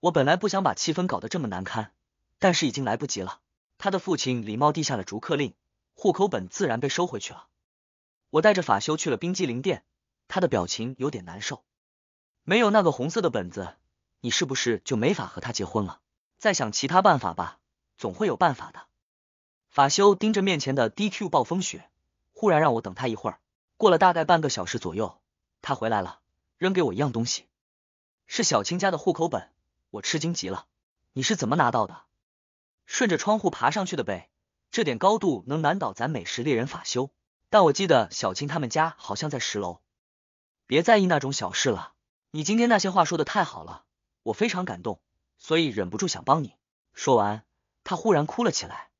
我本来不想把气氛搞得这么难堪，但是已经来不及了。他的父亲礼貌地下了逐客令，户口本自然被收回去了。我带着法修去了冰激凌店，他的表情有点难受。没有那个红色的本子，你是不是就没法和他结婚了？再想其他办法吧，总会有办法的。法修盯着面前的 DQ 暴风雪，忽然让我等他一会儿。过了大概半个小时左右，他回来了，扔给我一样东西，是小青家的户口本。我吃惊极了，你是怎么拿到的？顺着窗户爬上去的呗，这点高度能难倒咱美食猎人法修？但我记得小青他们家好像在十楼，别在意那种小事了。你今天那些话说的太好了，我非常感动，所以忍不住想帮你。说完，他忽然哭了起来。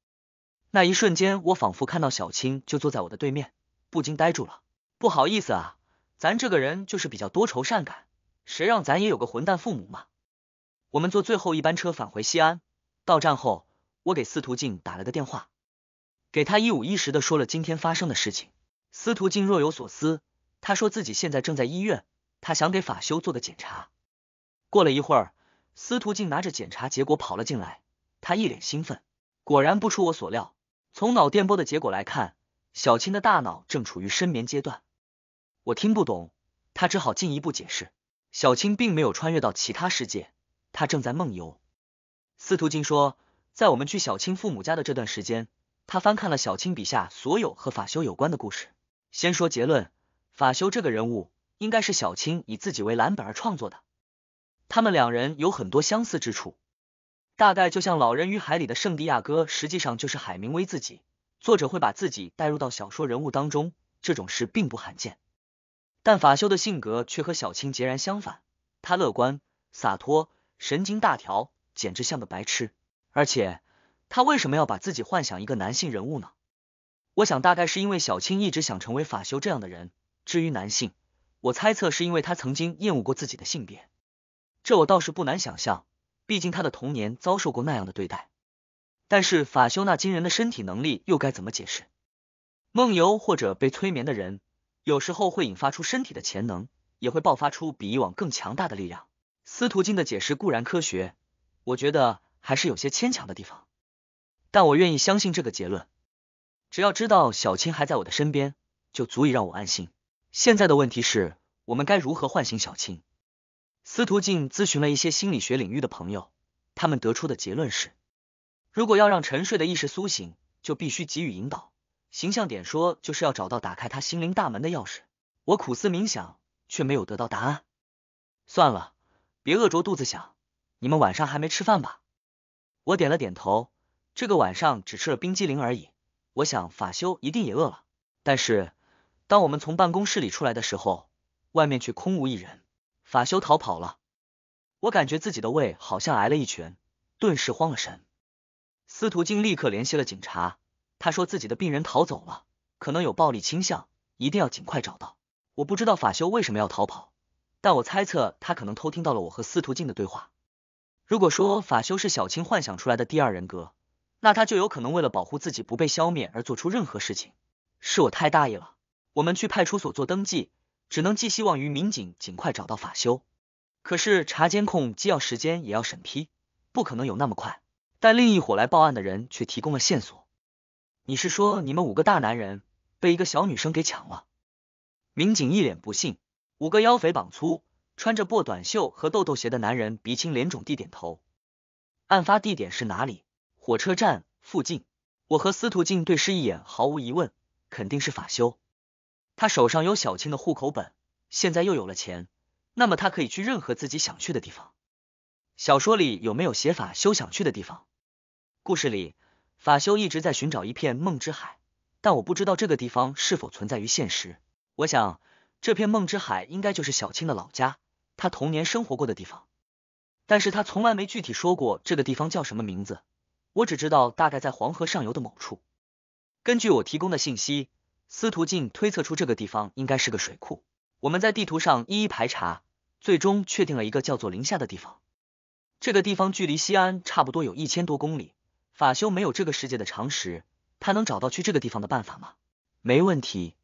那一瞬间，我仿佛看到小青就坐在我的对面，不禁呆住了。不好意思啊，咱这个人就是比较多愁善感，谁让咱也有个混蛋父母嘛。我们坐最后一班车返回西安，到站后，我给司徒静打了个电话。给他一五一十的说了今天发生的事情。司徒静若有所思，他说自己现在正在医院，他想给法修做个检查。过了一会儿，司徒静拿着检查结果跑了进来，他一脸兴奋。果然不出我所料，从脑电波的结果来看，小青的大脑正处于深眠阶段。我听不懂，他只好进一步解释：小青并没有穿越到其他世界，他正在梦游。司徒静说，在我们去小青父母家的这段时间。他翻看了小青笔下所有和法修有关的故事，先说结论：法修这个人物应该是小青以自己为蓝本而创作的。他们两人有很多相似之处，大概就像《老人与海》里的圣地亚哥，实际上就是海明威自己。作者会把自己带入到小说人物当中，这种事并不罕见。但法修的性格却和小青截然相反，他乐观、洒脱、神经大条，简直像个白痴。而且。他为什么要把自己幻想一个男性人物呢？我想大概是因为小青一直想成为法修这样的人。至于男性，我猜测是因为他曾经厌恶过自己的性别，这我倒是不难想象，毕竟他的童年遭受过那样的对待。但是法修那惊人的身体能力又该怎么解释？梦游或者被催眠的人，有时候会引发出身体的潜能，也会爆发出比以往更强大的力量。司徒静的解释固然科学，我觉得还是有些牵强的地方。但我愿意相信这个结论，只要知道小青还在我的身边，就足以让我安心。现在的问题是，我们该如何唤醒小青？司徒静咨询了一些心理学领域的朋友，他们得出的结论是，如果要让沉睡的意识苏醒，就必须给予引导。形象点说，就是要找到打开他心灵大门的钥匙。我苦思冥想，却没有得到答案。算了，别饿着肚子想。你们晚上还没吃饭吧？我点了点头。这个晚上只吃了冰激凌而已，我想法修一定也饿了。但是当我们从办公室里出来的时候，外面却空无一人，法修逃跑了。我感觉自己的胃好像挨了一拳，顿时慌了神。司徒静立刻联系了警察，他说自己的病人逃走了，可能有暴力倾向，一定要尽快找到。我不知道法修为什么要逃跑，但我猜测他可能偷听到了我和司徒静的对话。如果说法修是小青幻想出来的第二人格。那他就有可能为了保护自己不被消灭而做出任何事情。是我太大意了。我们去派出所做登记，只能寄希望于民警尽快找到法修。可是查监控既要时间也要审批，不可能有那么快。但另一伙来报案的人却提供了线索。你是说你们五个大男人被一个小女生给抢了？民警一脸不信。五个腰肥膀粗、穿着破短袖和豆豆鞋的男人鼻青脸肿地点头。案发地点是哪里？火车站附近，我和司徒静对视一眼，毫无疑问，肯定是法修。他手上有小青的户口本，现在又有了钱，那么他可以去任何自己想去的地方。小说里有没有写法修想去的地方？故事里，法修一直在寻找一片梦之海，但我不知道这个地方是否存在于现实。我想，这片梦之海应该就是小青的老家，他童年生活过的地方，但是他从来没具体说过这个地方叫什么名字。我只知道大概在黄河上游的某处。根据我提供的信息，司徒静推测出这个地方应该是个水库。我们在地图上一一排查，最终确定了一个叫做“零下”的地方。这个地方距离西安差不多有一千多公里。法修没有这个世界的常识，他能找到去这个地方的办法吗？没问题。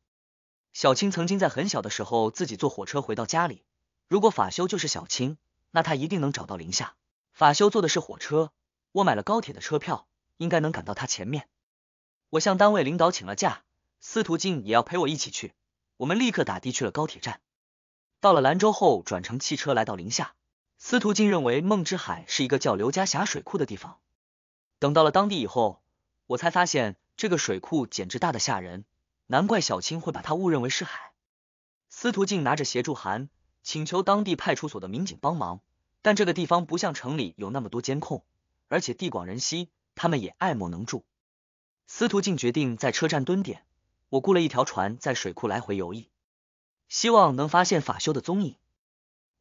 小青曾经在很小的时候自己坐火车回到家里。如果法修就是小青，那他一定能找到林下。法修坐的是火车。我买了高铁的车票，应该能赶到他前面。我向单位领导请了假，司徒静也要陪我一起去。我们立刻打的去了高铁站，到了兰州后转乘汽车来到宁夏。司徒静认为梦之海是一个叫刘家峡水库的地方。等到了当地以后，我才发现这个水库简直大的吓人，难怪小青会把它误认为是海。司徒静拿着协助函，请求当地派出所的民警帮忙，但这个地方不像城里有那么多监控。而且地广人稀，他们也爱莫能助。司徒静决定在车站蹲点，我雇了一条船在水库来回游弋，希望能发现法修的踪影。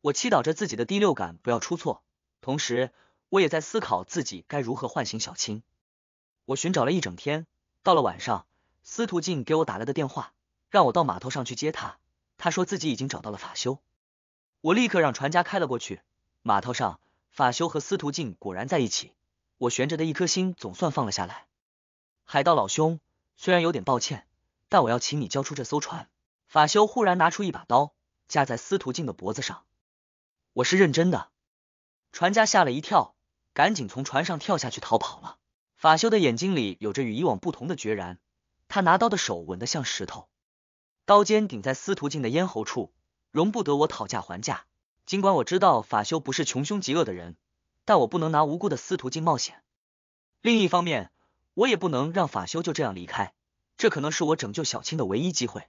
我祈祷着自己的第六感不要出错，同时我也在思考自己该如何唤醒小青。我寻找了一整天，到了晚上，司徒静给我打了个电话，让我到码头上去接他。他说自己已经找到了法修。我立刻让船家开了过去。码头上，法修和司徒静果然在一起。我悬着的一颗心总算放了下来。海盗老兄，虽然有点抱歉，但我要请你交出这艘船。法修忽然拿出一把刀，架在司徒静的脖子上。我是认真的。船家吓了一跳，赶紧从船上跳下去逃跑了。法修的眼睛里有着与以往不同的决然，他拿刀的手稳得像石头，刀尖顶在司徒静的咽喉处，容不得我讨价还价。尽管我知道法修不是穷凶极恶的人。但我不能拿无辜的司徒静冒险。另一方面，我也不能让法修就这样离开，这可能是我拯救小青的唯一机会。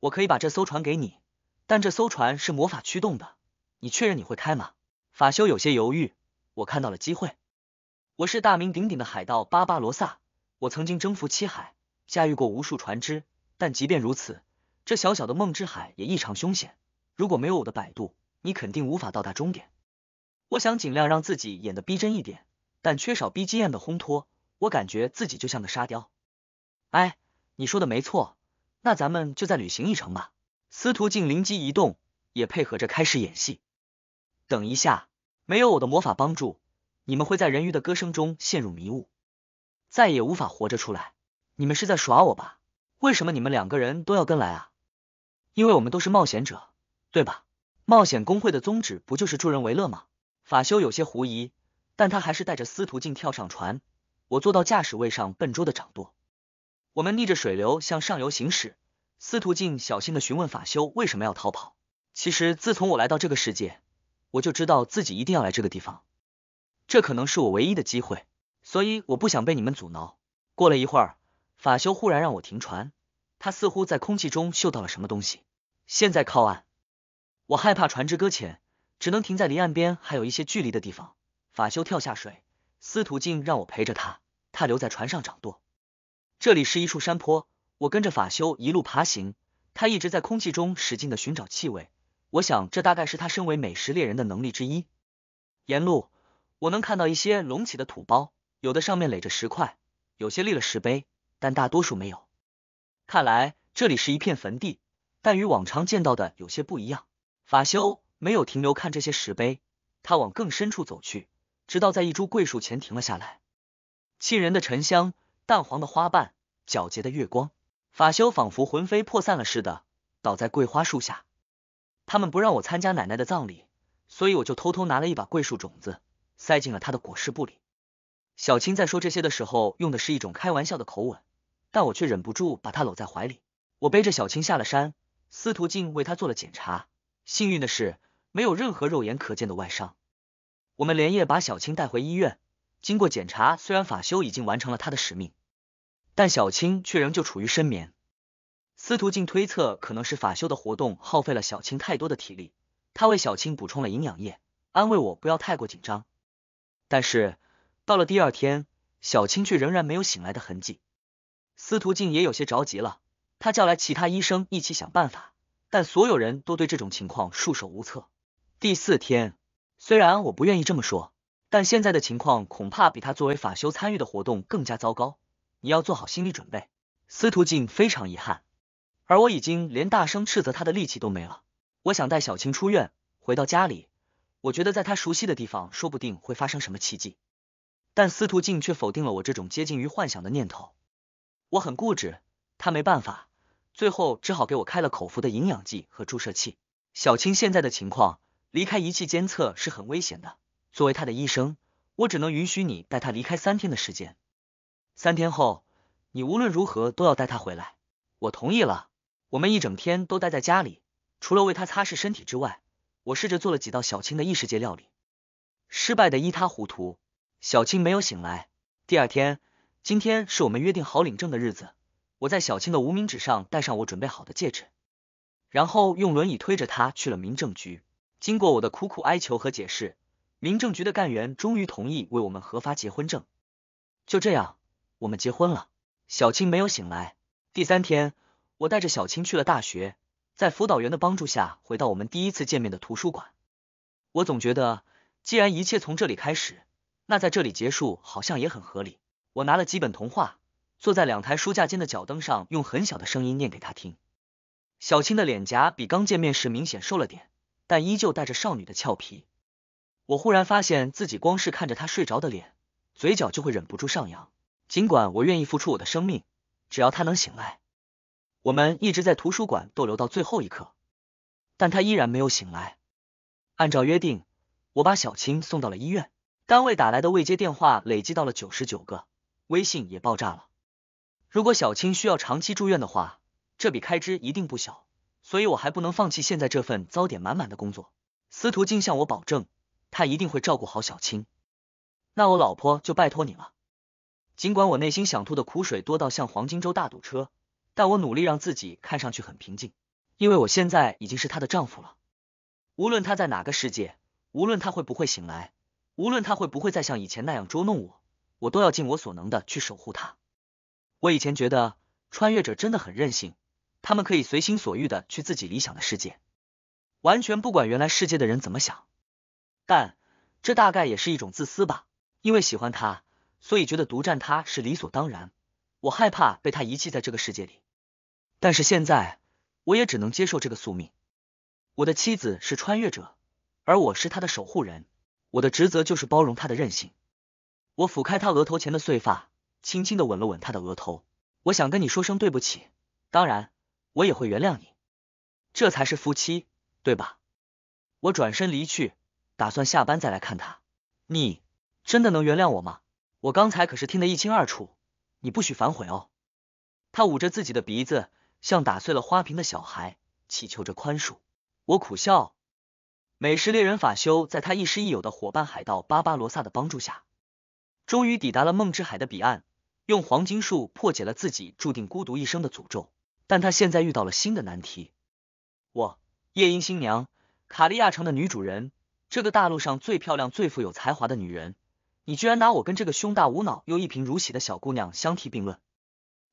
我可以把这艘船给你，但这艘船是魔法驱动的，你确认你会开吗？法修有些犹豫。我看到了机会，我是大名鼎鼎的海盗巴巴罗萨，我曾经征服七海，驾驭过无数船只。但即便如此，这小小的梦之海也异常凶险，如果没有我的摆渡，你肯定无法到达终点。我想尽量让自己演的逼真一点，但缺少 BGM 的烘托，我感觉自己就像个沙雕。哎，你说的没错，那咱们就再旅行一程吧。司徒静灵机一动，也配合着开始演戏。等一下，没有我的魔法帮助，你们会在人鱼的歌声中陷入迷雾，再也无法活着出来。你们是在耍我吧？为什么你们两个人都要跟来啊？因为我们都是冒险者，对吧？冒险工会的宗旨不就是助人为乐吗？法修有些狐疑，但他还是带着司徒静跳上船。我坐到驾驶位上，笨拙的掌舵。我们逆着水流向上游行驶。司徒静小心的询问法修为什么要逃跑。其实自从我来到这个世界，我就知道自己一定要来这个地方。这可能是我唯一的机会，所以我不想被你们阻挠。过了一会儿，法修忽然让我停船。他似乎在空气中嗅到了什么东西。现在靠岸。我害怕船只搁浅。只能停在离岸边还有一些距离的地方。法修跳下水，司徒静让我陪着他，他留在船上掌舵。这里是一处山坡，我跟着法修一路爬行，他一直在空气中使劲的寻找气味。我想，这大概是他身为美食猎人的能力之一。沿路，我能看到一些隆起的土包，有的上面垒着石块，有些立了石碑，但大多数没有。看来这里是一片坟地，但与往常见到的有些不一样。法修。没有停留看这些石碑，他往更深处走去，直到在一株桂树前停了下来。沁人的沉香，淡黄的花瓣，皎洁的月光，法修仿佛魂飞魄散了似的，倒在桂花树下。他们不让我参加奶奶的葬礼，所以我就偷偷拿了一把桂树种子，塞进了他的裹尸布里。小青在说这些的时候，用的是一种开玩笑的口吻，但我却忍不住把她搂在怀里。我背着小青下了山，司徒静为她做了检查。幸运的是。没有任何肉眼可见的外伤，我们连夜把小青带回医院。经过检查，虽然法修已经完成了他的使命，但小青却仍旧处于深眠。司徒静推测，可能是法修的活动耗费了小青太多的体力。他为小青补充了营养液，安慰我不要太过紧张。但是到了第二天，小青却仍然没有醒来的痕迹。司徒静也有些着急了，他叫来其他医生一起想办法，但所有人都对这种情况束手无策。第四天，虽然我不愿意这么说，但现在的情况恐怕比他作为法修参与的活动更加糟糕。你要做好心理准备。司徒静非常遗憾，而我已经连大声斥责他的力气都没了。我想带小青出院，回到家里，我觉得在她熟悉的地方，说不定会发生什么奇迹。但司徒静却否定了我这种接近于幻想的念头。我很固执，他没办法，最后只好给我开了口服的营养剂和注射器。小青现在的情况。离开仪器监测是很危险的。作为他的医生，我只能允许你带他离开三天的时间。三天后，你无论如何都要带他回来。我同意了。我们一整天都待在家里，除了为他擦拭身体之外，我试着做了几道小青的异世界料理，失败的一塌糊涂。小青没有醒来。第二天，今天是我们约定好领证的日子，我在小青的无名指上戴上我准备好的戒指，然后用轮椅推着她去了民政局。经过我的苦苦哀求和解释，民政局的干员终于同意为我们核发结婚证。就这样，我们结婚了。小青没有醒来。第三天，我带着小青去了大学，在辅导员的帮助下回到我们第一次见面的图书馆。我总觉得，既然一切从这里开始，那在这里结束好像也很合理。我拿了几本童话，坐在两台书架间的脚蹬上，用很小的声音念给她听。小青的脸颊比刚见面时明显瘦了点。但依旧带着少女的俏皮，我忽然发现自己光是看着她睡着的脸，嘴角就会忍不住上扬。尽管我愿意付出我的生命，只要她能醒来。我们一直在图书馆逗留到最后一刻，但他依然没有醒来。按照约定，我把小青送到了医院。单位打来的未接电话累计到了九十九个，微信也爆炸了。如果小青需要长期住院的话，这笔开支一定不小。所以我还不能放弃现在这份糟点满满的工作。司徒静向我保证，他一定会照顾好小青。那我老婆就拜托你了。尽管我内心想吐的苦水多到像黄金周大堵车，但我努力让自己看上去很平静，因为我现在已经是她的丈夫了。无论她在哪个世界，无论她会不会醒来，无论她会不会再像以前那样捉弄我，我都要尽我所能的去守护她。我以前觉得穿越者真的很任性。他们可以随心所欲的去自己理想的世界，完全不管原来世界的人怎么想。但这大概也是一种自私吧，因为喜欢他，所以觉得独占他是理所当然。我害怕被他遗弃在这个世界里，但是现在我也只能接受这个宿命。我的妻子是穿越者，而我是他的守护人，我的职责就是包容他的任性。我抚开他额头前的碎发，轻轻的吻了吻他的额头。我想跟你说声对不起，当然。我也会原谅你，这才是夫妻，对吧？我转身离去，打算下班再来看他。你真的能原谅我吗？我刚才可是听得一清二楚，你不许反悔哦。他捂着自己的鼻子，像打碎了花瓶的小孩，祈求着宽恕。我苦笑。美食猎人法修，在他亦师亦友的伙伴海盗巴巴罗萨的帮助下，终于抵达了梦之海的彼岸，用黄金术破解了自己注定孤独一生的诅咒。但他现在遇到了新的难题。我夜莺新娘卡利亚城的女主人，这个大陆上最漂亮、最富有才华的女人，你居然拿我跟这个胸大无脑又一贫如洗的小姑娘相提并论？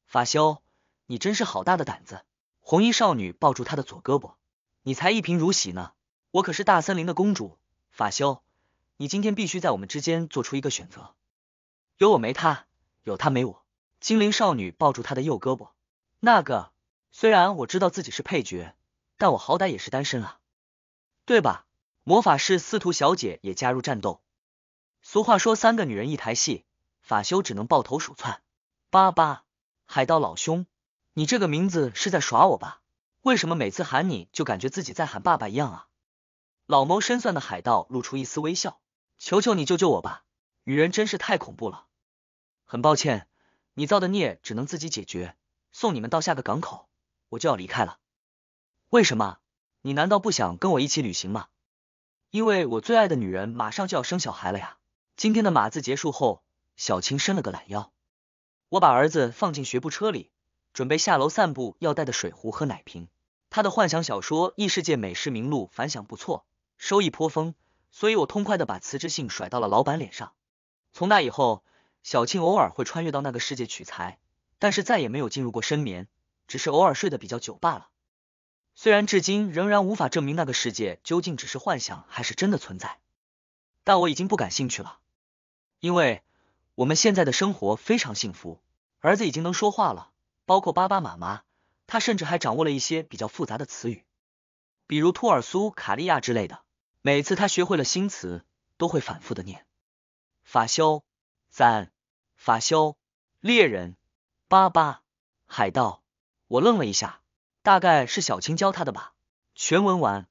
法修，你真是好大的胆子！红衣少女抱住他的左胳膊，你才一贫如洗呢，我可是大森林的公主。法修，你今天必须在我们之间做出一个选择，有我没他，有他没我。精灵少女抱住他的右胳膊，那个。虽然我知道自己是配角，但我好歹也是单身啊，对吧？魔法师司徒小姐也加入战斗。俗话说，三个女人一台戏，法修只能抱头鼠窜。爸爸，海盗老兄，你这个名字是在耍我吧？为什么每次喊你就感觉自己在喊爸爸一样啊？老谋深算的海盗露出一丝微笑，求求你救救我吧！女人真是太恐怖了。很抱歉，你造的孽只能自己解决。送你们到下个港口。我就要离开了，为什么？你难道不想跟我一起旅行吗？因为我最爱的女人马上就要生小孩了呀。今天的码字结束后，小青伸了个懒腰，我把儿子放进学步车里，准备下楼散步。要带的水壶和奶瓶。他的幻想小说《异世界美食名录》反响不错，收益颇丰，所以我痛快的把辞职信甩到了老板脸上。从那以后，小青偶尔会穿越到那个世界取材，但是再也没有进入过深眠。只是偶尔睡得比较久罢了。虽然至今仍然无法证明那个世界究竟只是幻想还是真的存在，但我已经不感兴趣了。因为我们现在的生活非常幸福，儿子已经能说话了，包括爸爸、妈妈，他甚至还掌握了一些比较复杂的词语，比如“托尔苏卡利亚”之类的。每次他学会了新词，都会反复的念：“法修三，法修猎人，巴巴海盗。”我愣了一下，大概是小青教他的吧。全文完。